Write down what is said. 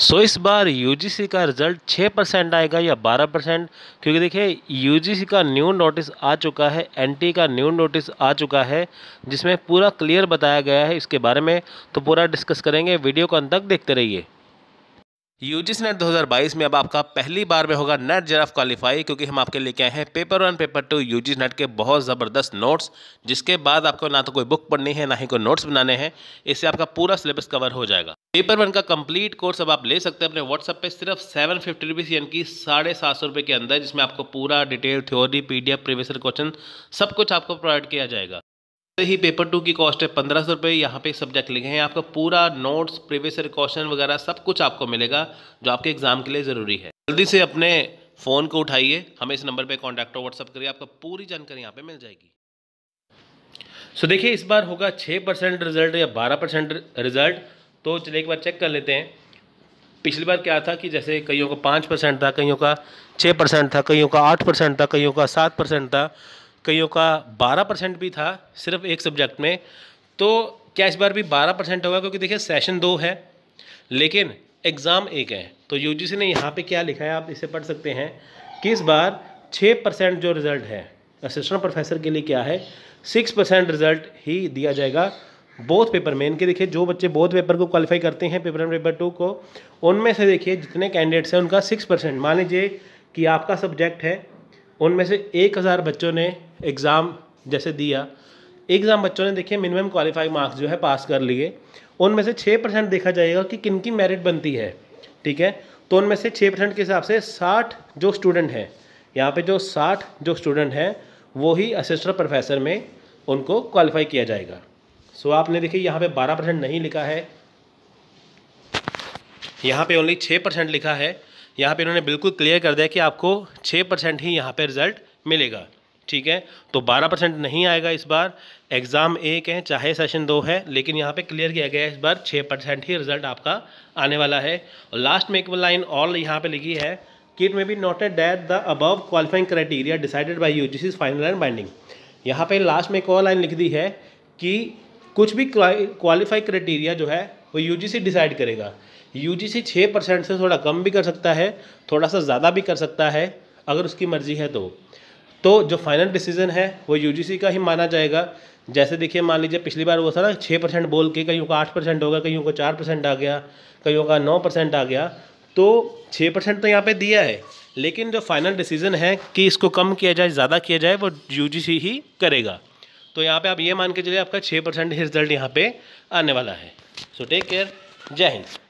सो so, इस बार UGC का रिजल्ट 6 परसेंट आएगा या 12 परसेंट क्योंकि देखिए यूजीसी का न्यू नोटिस आ चुका है एनटी का न्यू नोटिस आ चुका है जिसमें पूरा क्लियर बताया गया है इसके बारे में तो पूरा डिस्कस करेंगे वीडियो को अंत तक देखते रहिए यूजीसी नेट 2022 में अब आपका पहली बार में होगा नेट जेराफ क्वालिफाई क्योंकि हम आपके लिए आए हैं paper one paper two UG NET के बहुत ज़बरदस्त नोट्स जिसके बाद आपको ना तो कोई बुक पढ़नी है ना ही कोई नोट्स बनाने हैं इससे आपका पूरा सिलेबस कवर हो जाएगा पेपर वन का कंप्लीट कोर्स अब आप ले सकते हैं अपने व्हाट्सअप पे सिर्फ सेवन फिफ्टी रुपीज़ यानी साढ़े सात सौ रुपये के अंदर जिसमें आपको पूरा detail theory P D F question सब कुछ आपको प्रोवाइड किया जाएगा ही पेपर टू की कॉस्ट है पंद्रह सौ रुपये यहाँ पे सब्जेक्ट लिखे हैं आपका पूरा नोट्स प्रीवियस ईयर क्वेश्चन वगैरह सब कुछ आपको मिलेगा जो आपके एग्जाम के लिए ज़रूरी है जल्दी से अपने फ़ोन को उठाइए हमें इस नंबर पे कॉन्टैक्ट और व्हाट्सअप करिए आपको पूरी जानकारी यहाँ पे मिल जाएगी सो so, देखिए इस बार होगा छः परसेंट रिजल्ट या बारह परसेंट रिजल्ट तो चलिए एक बार चेक कर लेते हैं पिछली बार क्या था कि जैसे कईयों का पाँच परसेंट था कईयों का छः परसेंट था कईयों का आठ परसेंट था कईयों का सात परसेंट था कईयों का 12 परसेंट भी था सिर्फ एक सब्जेक्ट में तो क्या इस बार भी 12 परसेंट होगा क्योंकि देखिए सेशन दो है लेकिन एग्ज़ाम एक है तो यू ने यहाँ पर क्या लिखा है आप इसे पढ़ सकते हैं कि इस बार छः परसेंट जो रिज़ल्ट है असिस्टेंट प्रोफेसर के लिए क्या है सिक्स परसेंट रिज़ल्ट ही दिया जाएगा बोथ पेपर में इनके देखिए जो बच्चे बोथ पेपर को क्वालिफाई करते हैं पेपर वन पेपर टू को उनमें से देखिए जितने कैंडिडेट्स हैं उनका सिक्स परसेंट मान लीजिए कि आपका सब्जेक्ट है उनमें से एक हज़ार बच्चों ने एग्ज़ाम जैसे दिया एग्ज़ाम बच्चों ने देखिए मिनिमम क्वालिफाई मार्क्स जो है पास कर लिए उनमें से छः परसेंट देखा जाएगा कि किन की मेरिट बनती है ठीक है तो उनमें से छः परसेंट के हिसाब से साठ जो स्टूडेंट हैं यहाँ पे जो साठ जो स्टूडेंट हैं वो ही असिस्टेंट प्रोफेसर में उनको क्वालिफाई किया जाएगा सो so, आपने देखिए यहाँ पे बारह परसेंट नहीं लिखा है यहाँ पे ओनली छः परसेंट लिखा है यहाँ पे इन्होंने बिल्कुल क्लियर कर दिया कि आपको छः परसेंट ही यहाँ पे रिजल्ट मिलेगा ठीक है तो 12 परसेंट नहीं आएगा इस बार एग्ज़ाम एक है चाहे सेशन दो है लेकिन यहाँ पे क्लियर किया गया है इस बार 6 परसेंट ही रिजल्ट आपका आने वाला है और लास्ट में एक लाइन और यहाँ पे लिखी है कि it may be noted that the above qualifying criteria decided by you which is final and binding यहाँ पर लास्ट में एक और लाइन लिख दी है कि कुछ भी क्वालिफाई क्राइटेरिया जो है वो यू डिसाइड करेगा यू जी सी छः परसेंट से थोड़ा कम भी कर सकता है थोड़ा सा ज़्यादा भी कर सकता है अगर उसकी मर्ज़ी है तो तो जो फाइनल डिसीजन है वो यू का ही माना जाएगा जैसे देखिए मान लीजिए पिछली बार वो था ना छः परसेंट बोल के कहीं का आठ परसेंट होगा कहीं का चार परसेंट आ गया कहीं का नौ परसेंट आ गया तो छः परसेंट तो यहाँ पे दिया है लेकिन जो फाइनल डिसीजन है कि इसको कम किया जाए ज़्यादा किया जाए वो यू ही करेगा तो यहाँ पर आप ये मान के चलिए आपका छः परसेंट रिजल्ट यहाँ पर आने वाला है सो टेक केयर जय हिंद